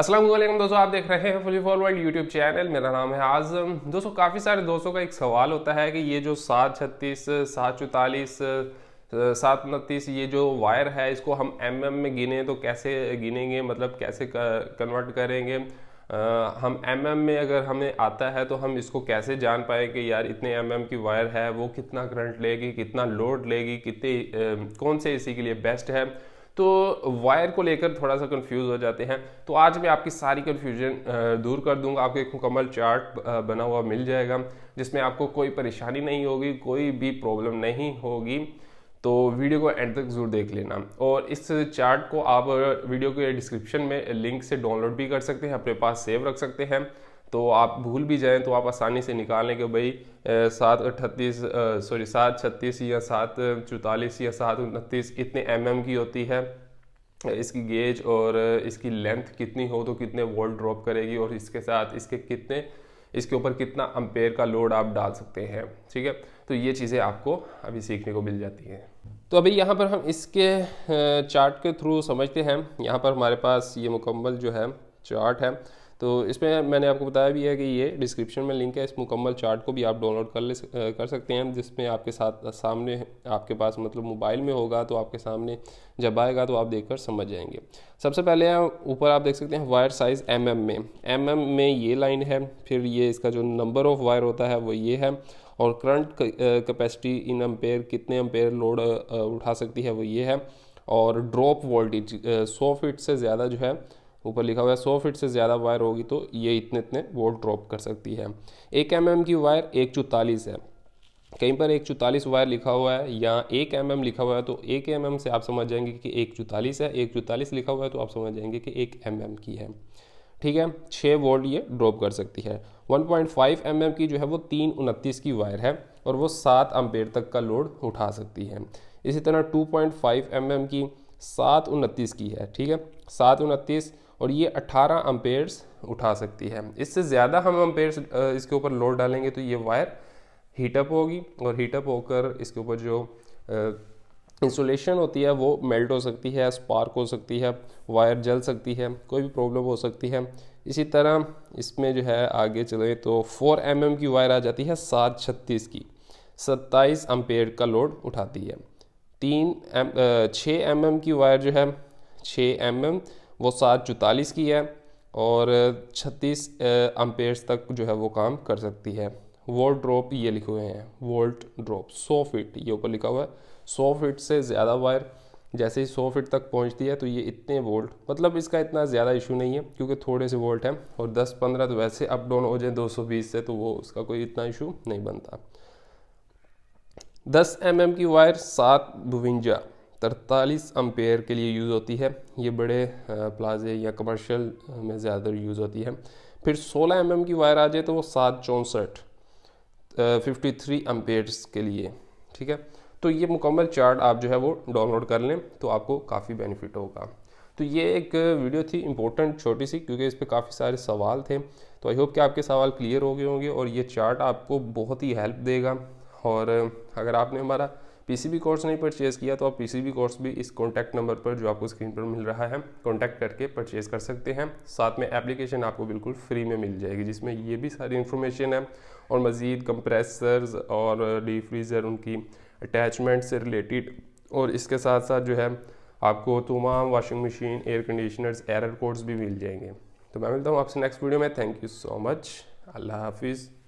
असलम दोस्तों आप देख रहे हैं फुली फॉरवर्ड यूट्यूब चैनल मेरा नाम है आजम दोस्तों काफ़ी सारे दोस्तों का एक सवाल होता है कि ये जो सात छत्तीस सात चौतालीस सात उनतीस ये जो वायर है इसको हम एम एम में गिने तो कैसे गिनेंगे मतलब कैसे कन्वर्ट करेंगे आ, हम एम एम में अगर हमें आता है तो हम इसको कैसे जान पाए कि यार इतने एम एम की वायर है वो कितना करंट लेगी कितना लोड लेगी कितने कौन से इसी के लिए बेस्ट है तो वायर को लेकर थोड़ा सा कंफ्यूज हो जाते हैं तो आज मैं आपकी सारी कन्फ्यूजन दूर कर दूंगा आपको एक मुकम्मल चार्ट बना हुआ मिल जाएगा जिसमें आपको कोई परेशानी नहीं होगी कोई भी प्रॉब्लम नहीं होगी तो वीडियो को एंड तक ज़रूर देख लेना और इस चार्ट को आप वीडियो के डिस्क्रिप्शन में लिंक से डाउनलोड भी कर सकते हैं अपने पास सेव रख सकते हैं तो आप भूल भी जाएँ तो आप आसानी से निकालें कि भाई सात अट्ठतीस सॉरी सात छत्तीस या सात चौतालीस या सात उनतीस इतने एम mm की होती है इसकी गेज और इसकी लेंथ कितनी हो तो कितने वोल्ट ड्रॉप करेगी और इसके साथ इसके कितने इसके ऊपर कितना अम्पेयर का लोड आप डाल सकते हैं ठीक है तो ये चीज़ें आपको अभी सीखने को मिल जाती हैं तो अभी यहाँ पर हम इसके चार्ट के थ्रू समझते हैं यहाँ पर हमारे पास ये मुकम्मल जो है चार्ट है तो इसमें मैंने आपको बताया भी है कि ये डिस्क्रिप्शन में लिंक है इस मुकम्मल चार्ट को भी आप डाउनलोड कर ले कर सकते हैं जिसमें आपके साथ सामने आपके पास मतलब मोबाइल में होगा तो आपके सामने जब आएगा तो आप देखकर समझ जाएंगे सबसे पहले ऊपर आप देख सकते हैं वायर साइज़ एम mm में एम mm में ये लाइन है फिर ये इसका जो नंबर ऑफ़ वायर होता है वो ये है और करंट कैपेसिटी इन अम्पेयर कितने अम्पेयर लोड उठा सकती है वो ये है और ड्रॉप वोल्टेज सौ फीट से ज़्यादा जो है ऊपर लिखा हुआ है सौ फिट से ज़्यादा वायर होगी तो ये इतने इतने वोल्ट ड्रॉप कर सकती है एक एम mm की वायर एक चौतालीस है कहीं पर एक चौतालीस वायर लिखा हुआ है या एक एम mm लिखा हुआ है तो एक एम mm से आप समझ जाएंगे कि एक चौतालीस है एक चौतालीस लिखा हुआ है तो आप समझ जाएंगे कि एक एम mm की है ठीक है छः वोल्ट ये ड्रॉप कर सकती है वन पॉइंट mm की जो है वो तीन उनतीस की वायर है और वो सात अम्पेयर तक का लोड उठा सकती है इसी तरह टू पॉइंट mm की सात उनतीस की है ठीक है सात उनतीस और ये 18 अम्पेयर्स उठा सकती है इससे ज़्यादा हम अम्पेयर्स इसके ऊपर लोड डालेंगे तो ये वायर हीटअप होगी और हीटअप होकर इसके ऊपर जो इंसुलेशन होती है वो मेल्ट हो सकती है स्पार्क हो सकती है वायर जल सकती है कोई भी प्रॉब्लम हो सकती है इसी तरह इसमें जो है आगे चले तो 4 एम mm की वायर आ जाती है सात छत्तीस की सत्ताईस अम्पेयर का लोड उठाती है तीन एम छः एम की वायर जो है छः एम mm वो सात चौतालीस की है और छत्तीस अम्पेयर्स तक जो है वो काम कर सकती है वोल्ट ड्रॉप ये लिखे हुए हैं वोल्ट ड्रॉप सौ फिट ये ऊपर लिखा हुआ है सौ फिट से ज़्यादा वायर जैसे ही सौ फिट तक पहुंचती है तो ये इतने वोल्ट मतलब इसका इतना ज़्यादा इशू नहीं है क्योंकि थोड़े से वोल्ट हैं और दस पंद्रह तो वैसे अप डाउन हो जाए बीस से तो वो उसका कोई इतना इशू नहीं बनता दस एम mm की वायर सात बुविंजा तरतालीस अम्पेयर के लिए यूज़ होती है ये बड़े प्लाजे या कमर्शियल में ज़्यादातर यूज़ होती है फिर 16 एम mm की वायर आ जाए तो वो सात चौंसठ फिफ्टी थ्री अम्पेयर्स के लिए ठीक है तो ये मुकम्मल चार्ट आप जो है वो डाउनलोड कर लें तो आपको काफ़ी बेनिफिट होगा तो ये एक वीडियो थी इंपॉर्टेंट छोटी सी क्योंकि इस पर काफ़ी सारे सवाल थे तो आई होप कि आपके सवाल क्लियर हो गए होंगे और ये चार्ट आपको बहुत ही हेल्प देगा और अगर आपने हमारा पीसीबी कोर्स नहीं परचेज़ किया तो आप पीसीबी कोर्स भी इस कॉन्टैक्ट नंबर पर जो आपको स्क्रीन पर मिल रहा है कॉन्टैक्ट करके परचेज़ कर सकते हैं साथ में एप्लीकेशन आपको बिल्कुल फ्री में मिल जाएगी जिसमें ये भी सारी इन्फॉर्मेशन है और मज़ीद कंप्रेसर्स और डी फ्रीज़र उनकी अटैचमेंट से रिलेटेड और इसके साथ साथ जो है आपको तमाम washing machine air conditioners error codes भी मिल जाएंगे तो मैं मिलता हूँ आपसे नेक्स्ट वीडियो में थैंक यू सो मच अल्लाह हाफिज़